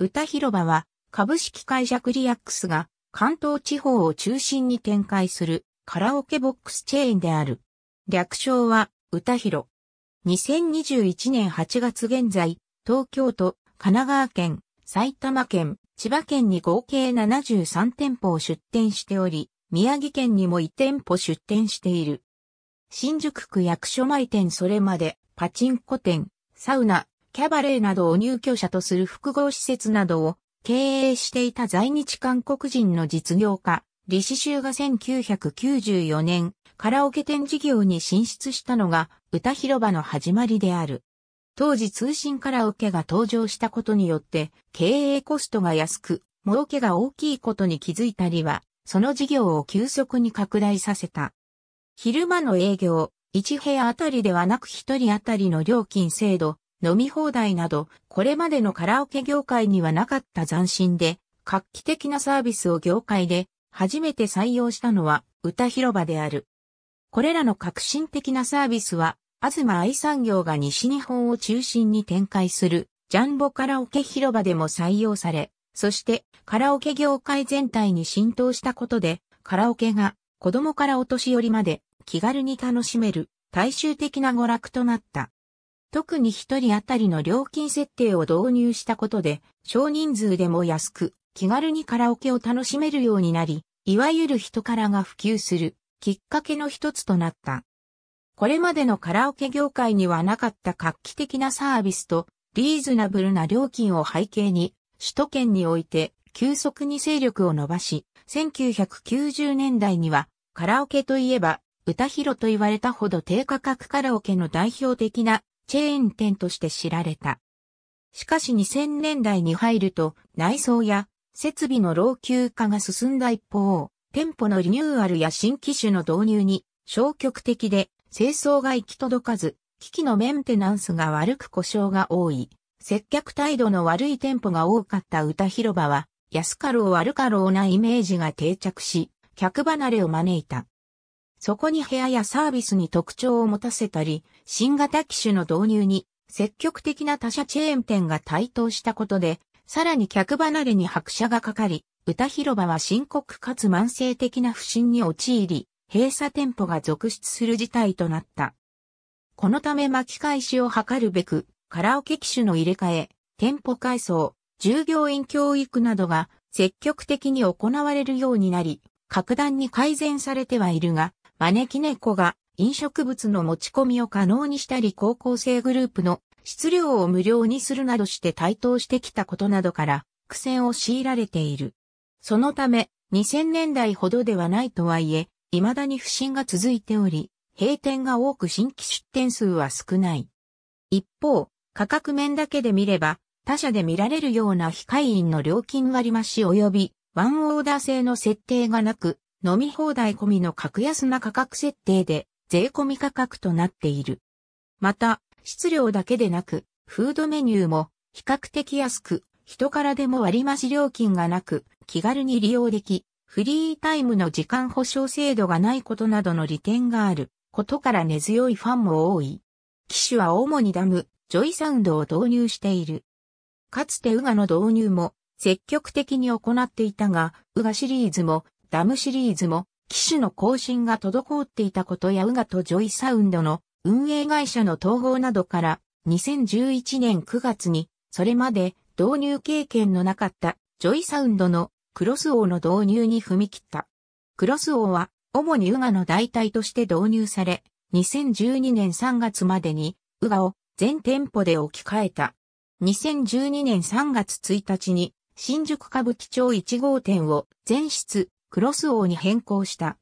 歌広場は株式会社クリアックスが関東地方を中心に展開するカラオケボックスチェーンである。略称は歌広。2021年8月現在、東京都、神奈川県、埼玉県、千葉県に合計73店舗を出店しており、宮城県にも1店舗出店している。新宿区役所前店それまで、パチンコ店、サウナ、キャバレーなどを入居者とする複合施設などを経営していた在日韓国人の実業家、李志修が1994年、カラオケ店事業に進出したのが歌広場の始まりである。当時通信カラオケが登場したことによって経営コストが安く、儲けが大きいことに気づいたりは、その事業を急速に拡大させた。昼間の営業、1部屋あたりではなく1人あたりの料金制度飲み放題など、これまでのカラオケ業界にはなかった斬新で、画期的なサービスを業界で初めて採用したのは歌広場である。これらの革新的なサービスは、東愛産業が西日本を中心に展開するジャンボカラオケ広場でも採用され、そしてカラオケ業界全体に浸透したことで、カラオケが子供からお年寄りまで気軽に楽しめる大衆的な娯楽となった。特に一人当たりの料金設定を導入したことで、少人数でも安く、気軽にカラオケを楽しめるようになり、いわゆる人からが普及するきっかけの一つとなった。これまでのカラオケ業界にはなかった画期的なサービスとリーズナブルな料金を背景に、首都圏において急速に勢力を伸ばし、1990年代にはカラオケといえば歌広と言われたほど低価格カラオケの代表的なチェーン店として知られた。しかし2000年代に入ると内装や設備の老朽化が進んだ一方、店舗のリニューアルや新機種の導入に消極的で清掃が行き届かず、機器のメンテナンスが悪く故障が多い、接客態度の悪い店舗が多かった歌広場は、安かろう悪かろうなイメージが定着し、客離れを招いた。そこに部屋やサービスに特徴を持たせたり、新型機種の導入に積極的な他社チェーン店が台頭したことで、さらに客離れに拍車がかかり、歌広場は深刻かつ慢性的な不振に陥り、閉鎖店舗が続出する事態となった。このため巻き返しを図るべく、カラオケ機種の入れ替え、店舗改装、従業員教育などが積極的に行われるようになり、格段に改善されてはいるが、招き猫が飲食物の持ち込みを可能にしたり高校生グループの質量を無料にするなどして台頭してきたことなどから苦戦を強いられている。そのため2000年代ほどではないとはいえ、未だに不振が続いており、閉店が多く新規出店数は少ない。一方、価格面だけで見れば、他社で見られるような非会員の料金割増及び、ワンオーダー制の設定がなく、飲み放題込みの格安な価格設定で税込み価格となっている。また、質量だけでなく、フードメニューも比較的安く、人からでも割増料金がなく、気軽に利用でき、フリータイムの時間保証制度がないことなどの利点があることから根強いファンも多い。機種は主にダム、ジョイサウンドを導入している。かつてウガの導入も積極的に行っていたが、ウガシリーズもダムシリーズも、機種の更新が滞っていたことやウガとジョイサウンドの運営会社の統合などから2011年9月にそれまで導入経験のなかったジョイサウンドのクロス王の導入に踏み切った。クロス王は主にウガの代替として導入され2012年3月までにウガを全店舗で置き換えた。2012年3月1日に新宿歌舞伎町1号店を全室クロス王に変更した。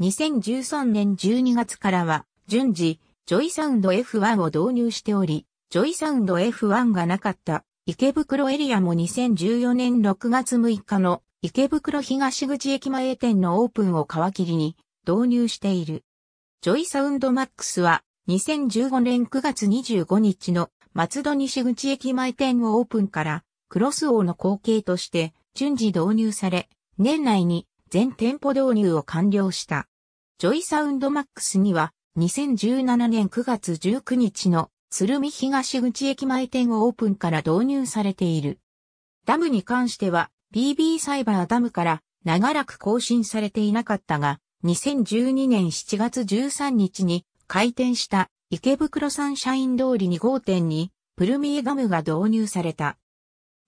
2013年12月からは、順次、ジョイサウンド F1 を導入しており、ジョイサウンド F1 がなかった池袋エリアも2014年6月6日の池袋東口駅前店のオープンを皮切りに導入している。ジョイサウンドマックスは2015年9月25日の松戸西口駅前店をオープンからクロス王の後継として順次導入され、年内に全店舗導入を完了した。ジョイサウンドマックスには2017年9月19日の鶴見東口駅前店をオープンから導入されている。ダムに関しては BB サイバーダムから長らく更新されていなかったが、2012年7月13日に開店した池袋サンシャイン通り2号店にプルミエダムが導入された。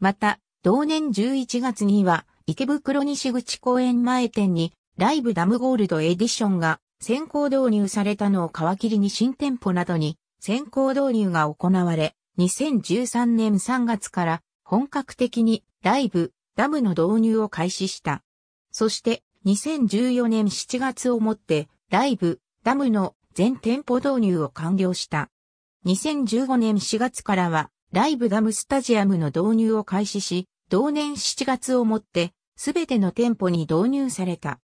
また、同年11月には池袋西口公園前店に、ライブダムゴールドエディションが先行導入されたのを皮切りに新店舗などに先行導入が行われ、2013年3月から本格的にライブ、ダムの導入を開始した。そして2014年7月をもってライブ、ダムの全店舗導入を完了した。2015年4月からはライブダムスタジアムの導入を開始し、同年7月をもってすべての店舗に導入された。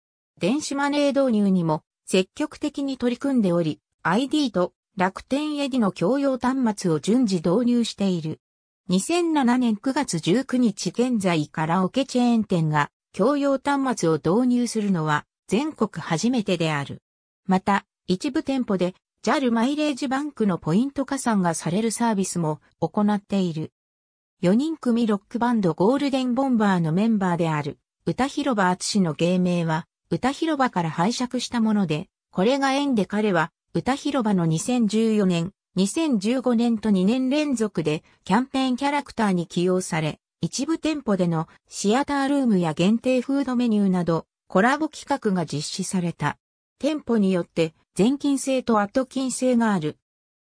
電子マネー導入にも積極的に取り組んでおり、ID と楽天エディの共用端末を順次導入している。2007年9月19日現在カラオケチェーン店が共用端末を導入するのは全国初めてである。また、一部店舗で JAL マイレージバンクのポイント加算がされるサービスも行っている。4人組ロックバンドゴールデンボンバーのメンバーである、歌広場厚の芸名は、歌広場から拝借したもので、これが縁で彼は、歌広場の2014年、2015年と2年連続でキャンペーンキャラクターに起用され、一部店舗でのシアタールームや限定フードメニューなど、コラボ企画が実施された。店舗によって、全金制と後金制がある。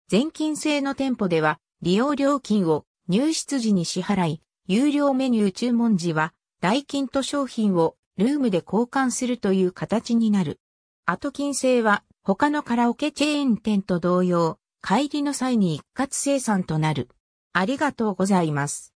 全金制の店舗では、利用料金を入室時に支払い、有料メニュー注文時は、代金と商品をルームで交換するという形になる。後金制は、他のカラオケチェーン店と同様、帰りの際に一括生産となる。ありがとうございます。